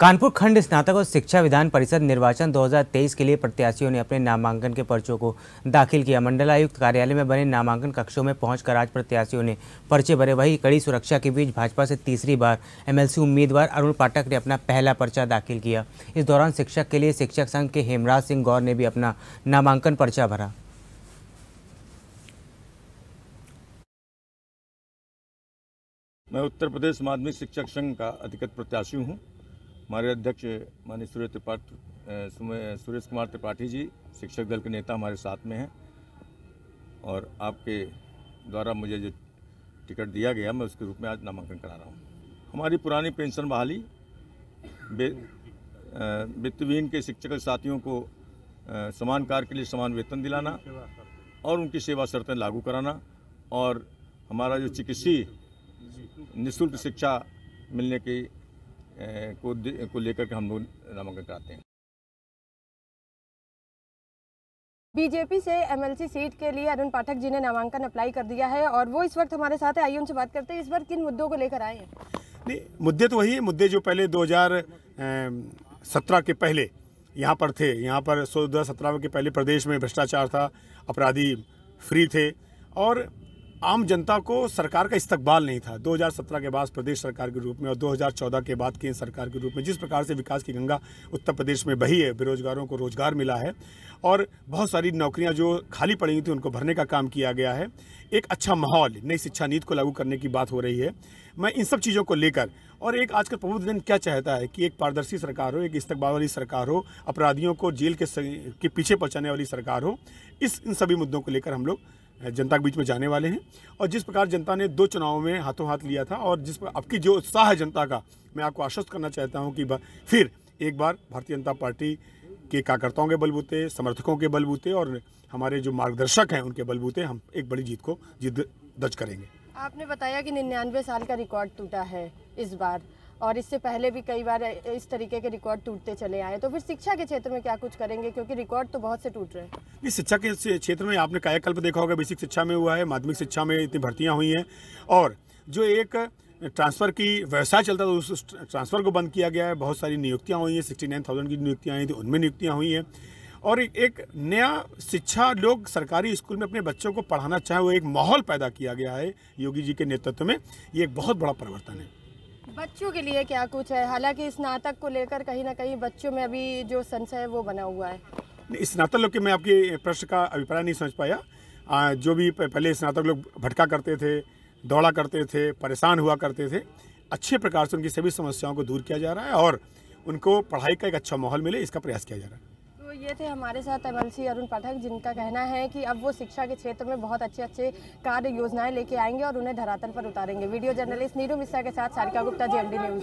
कानपुर खंड स्नातक और शिक्षा विधान परिषद निर्वाचन 2023 के लिए प्रत्याशियों ने अपने नामांकन के पर्चों को दाखिल किया मंडलायुक्त कार्यालय में बने नामांकन कक्षों में पहुंचकर आज प्रत्याशियों ने पर्चे भरे वही कड़ी सुरक्षा के बीच भाजपा से तीसरी बार एमएलसी उम्मीदवार अरुण पाठक ने अपना पहला पर्चा दाखिल किया इस दौरान शिक्षक के लिए शिक्षक संघ के हेमराज सिंह गौर ने भी अपना नामांकन पर्चा भरा मैं उत्तर प्रदेश माध्यमिक शिक्षक संघ का अधिकृत प्रत्याशी हूँ हमारे अध्यक्ष माननीय सूर्य त्रिपाठी सुरेश कुमार त्रिपाठी जी शिक्षक दल के नेता हमारे साथ में हैं और आपके द्वारा मुझे जो टिकट दिया गया मैं उसके रूप में आज नामांकन करा रहा हूँ हमारी पुरानी पेंशन बहाली वित्तवीन के शिक्षक साथियों को समान कार्य के लिए समान वेतन दिलाना और उनकी सेवा शर्तें लागू कराना और हमारा जो चिकित्सीय निःशुल्क शिक्षा मिलने की को को लेकर के हम लोग नामांकन कराते हैं बीजेपी से एमएलसी सीट के लिए अरुण पाठक जी ने नामांकन अप्लाई कर दिया है और वो इस वक्त हमारे साथ है आइए उनसे बात करते हैं इस बार किन मुद्दों को लेकर आए हैं नहीं मुद्दे तो वही है मुद्दे जो पहले 2017 के पहले यहाँ पर थे यहाँ पर दो हज़ार के पहले प्रदेश में भ्रष्टाचार था अपराधी फ्री थे और आम जनता को सरकार का इस्तकबाल नहीं था 2017 के बाद प्रदेश सरकार के रूप में और 2014 के बाद केंद्र सरकार के रूप में जिस प्रकार से विकास की गंगा उत्तर प्रदेश में बही है बेरोजगारों को रोजगार मिला है और बहुत सारी नौकरियां जो खाली पड़ी थी उनको भरने का काम किया गया है एक अच्छा माहौल नई शिक्षा नीति को लागू करने की बात हो रही है मैं इन सब चीज़ों को लेकर और एक आजकल दिन क्या चाहता है कि एक पारदर्शी सरकार हो एक इस्तकबाल वाली सरकार हो अपराधियों को जेल के, के पीछे पहुँचाने वाली सरकार हो इस इन सभी मुद्दों को लेकर हम लोग जनता के बीच में जाने वाले हैं और जिस प्रकार जनता ने दो चुनावों में हाथों हाथ लिया था और जिस अब की जो उत्साह है जनता का मैं आपको आश्वस्त करना चाहता हूँ कि फिर एक बार भारतीय जनता पार्टी के कार्यकर्ताओं के बलबूते समर्थकों के बलबूते और हमारे जो मार्गदर्शक हैं उनके बलबूते हम एक बड़ी जीत को जीत दर्ज करेंगे आपने बताया कि निन्यानवे साल का रिकॉर्ड टूटा है इस बार और इससे पहले भी कई बार इस तरीके के रिकॉर्ड टूटते चले आए तो फिर शिक्षा के क्षेत्र में क्या कुछ करेंगे क्योंकि रिकॉर्ड तो बहुत से टूट रहे हैं नहीं शिक्षा के क्षेत्र में आपने कायाकल्प देखा होगा बेसिक शिक्षा में हुआ है माध्यमिक शिक्षा में इतनी भर्तियाँ हुई हैं और जो एक ट्रांसफ़र की व्यवसाय चलता था उस ट्रांसफ़र को बंद किया गया है बहुत सारी नियुक्तियाँ हुई हैं सिक्सटी नाइन थाउजेंड की नियुक्तियाँ आई थी उनमें नियुक्तियाँ हुई हैं और एक नया शिक्षा लोग सरकारी स्कूल में अपने बच्चों को पढ़ाना चाहे वो एक माहौल पैदा किया गया है योगी जी के नेतृत्व में ये एक बहुत बड़ा परिवर्तन है बच्चों के लिए क्या कुछ है हालांकि स्नातक को लेकर कहीं ना कहीं बच्चों में अभी जो संशय है वो बना हुआ है स्नातक लोग के मैं आपके प्रश्न का अभिप्राय नहीं समझ पाया जो भी पहले स्नातक लोग भटका करते थे दौड़ा करते थे परेशान हुआ करते थे अच्छे प्रकार से उनकी सभी समस्याओं को दूर किया जा रहा है और उनको पढ़ाई का एक अच्छा माहौल मिले इसका प्रयास किया जा रहा है तो ये थे हमारे साथ एमएलसी अरुण पाठक जिनका कहना है कि अब वो शिक्षा के क्षेत्र में बहुत अच्छे अच्छे कार्य योजनाएं लेके आएंगे और उन्हें धरातल पर उतारेंगे वीडियो जर्नलिस्ट नीरू मिश्रा के साथ सारिका गुप्ता जी न्यूज